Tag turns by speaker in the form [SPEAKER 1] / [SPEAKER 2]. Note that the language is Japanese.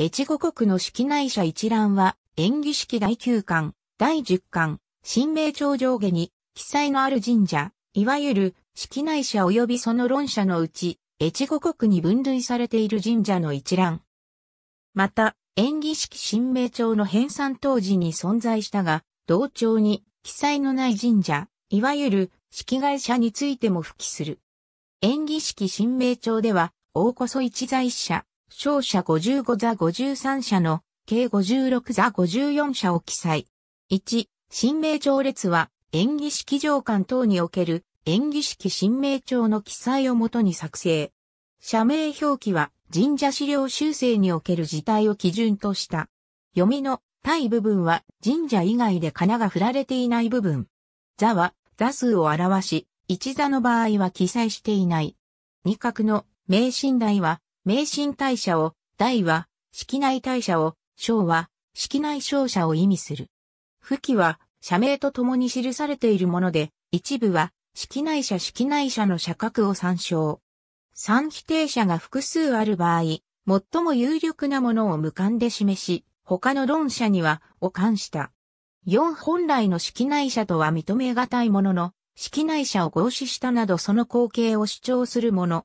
[SPEAKER 1] 越後国の式内社一覧は、演技式第9巻、第10巻、新名朝上下に、記載のある神社、いわゆる、式内社及びその論社のうち、越後国に分類されている神社の一覧。また、演技式新名朝の編纂当時に存在したが、同帳に、記載のない神社、いわゆる、式外社についても付記する。演技式新名朝では、大こそ一在社、勝者55座53社の計56座54社を記載。1、新名帳列は演技式上巻等における演技式新名帳の記載をもとに作成。社名表記は神社資料修正における事態を基準とした。読みの対部分は神社以外で仮名が振られていない部分。座は座数を表し、一座の場合は記載していない。二角の名神台は名神大社を、大は、式内大社を、小は、式内小社を意味する。付記は、社名と共に記されているもので、一部は、式内社式内社の社格を参照。三否定者が複数ある場合、最も有力なものを無観で示し、他の論者には、を冠した。四本来の式内者とは認めがたいものの、式内者を合詞したなどその光景を主張するもの。